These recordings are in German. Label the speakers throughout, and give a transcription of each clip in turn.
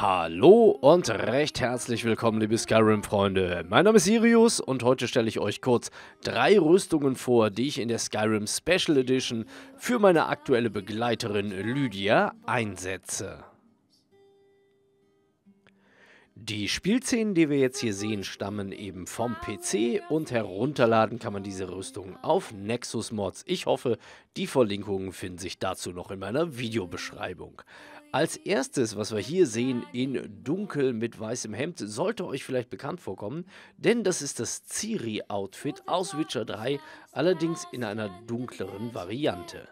Speaker 1: Hallo und recht herzlich willkommen, liebe Skyrim-Freunde. Mein Name ist Sirius und heute stelle ich euch kurz drei Rüstungen vor, die ich in der Skyrim Special Edition für meine aktuelle Begleiterin Lydia einsetze. Die Spielszenen, die wir jetzt hier sehen, stammen eben vom PC und herunterladen kann man diese Rüstung auf Nexus Mods. Ich hoffe, die Verlinkungen finden sich dazu noch in meiner Videobeschreibung. Als erstes, was wir hier sehen, in dunkel mit weißem Hemd, sollte euch vielleicht bekannt vorkommen, denn das ist das Ciri-Outfit aus Witcher 3, allerdings in einer dunkleren Variante.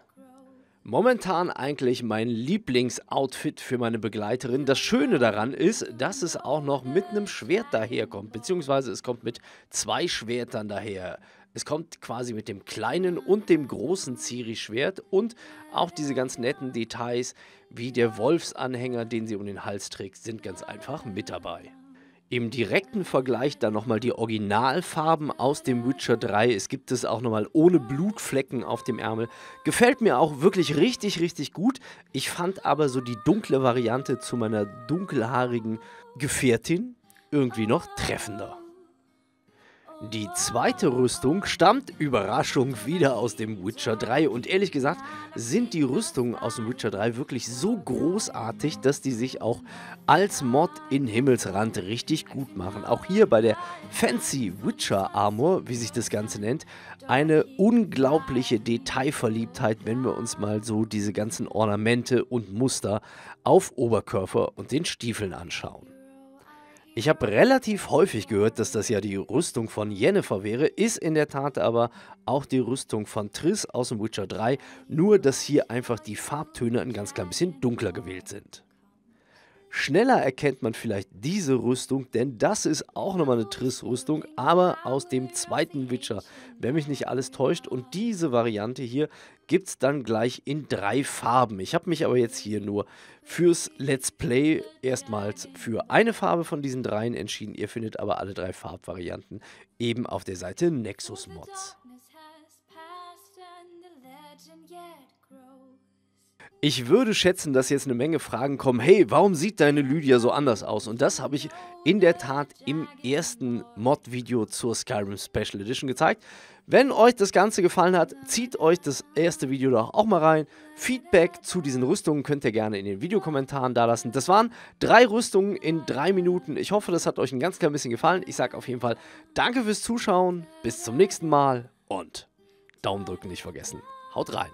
Speaker 1: Momentan eigentlich mein Lieblingsoutfit für meine Begleiterin. Das Schöne daran ist, dass es auch noch mit einem Schwert daherkommt, beziehungsweise es kommt mit zwei Schwertern daher. Es kommt quasi mit dem kleinen und dem großen Ziri-Schwert und auch diese ganz netten Details wie der Wolfsanhänger, den sie um den Hals trägt, sind ganz einfach mit dabei. Im direkten Vergleich dann nochmal die Originalfarben aus dem Witcher 3. Es gibt es auch nochmal ohne Blutflecken auf dem Ärmel. Gefällt mir auch wirklich richtig, richtig gut. Ich fand aber so die dunkle Variante zu meiner dunkelhaarigen Gefährtin irgendwie noch treffender. Die zweite Rüstung stammt, Überraschung, wieder aus dem Witcher 3. Und ehrlich gesagt sind die Rüstungen aus dem Witcher 3 wirklich so großartig, dass die sich auch als Mod in Himmelsrand richtig gut machen. Auch hier bei der Fancy Witcher Armor, wie sich das Ganze nennt, eine unglaubliche Detailverliebtheit, wenn wir uns mal so diese ganzen Ornamente und Muster auf Oberkörper und den Stiefeln anschauen. Ich habe relativ häufig gehört, dass das ja die Rüstung von Yennefer wäre, ist in der Tat aber auch die Rüstung von Triss aus dem Witcher 3, nur dass hier einfach die Farbtöne ein ganz klein bisschen dunkler gewählt sind. Schneller erkennt man vielleicht diese Rüstung, denn das ist auch nochmal eine Triss-Rüstung, aber aus dem zweiten Witcher, wenn mich nicht alles täuscht. Und diese Variante hier gibt es dann gleich in drei Farben. Ich habe mich aber jetzt hier nur fürs Let's Play erstmals für eine Farbe von diesen dreien entschieden. Ihr findet aber alle drei Farbvarianten eben auf der Seite Nexus Mods ich würde schätzen, dass jetzt eine Menge Fragen kommen. Hey, warum sieht deine Lydia so anders aus? Und das habe ich in der Tat im ersten Mod-Video zur Skyrim Special Edition gezeigt. Wenn euch das Ganze gefallen hat, zieht euch das erste Video doch auch mal rein. Feedback zu diesen Rüstungen könnt ihr gerne in den Videokommentaren dalassen. Das waren drei Rüstungen in drei Minuten. Ich hoffe, das hat euch ein ganz klein bisschen gefallen. Ich sage auf jeden Fall danke fürs Zuschauen, bis zum nächsten Mal und Daumen drücken nicht vergessen. Haut rein!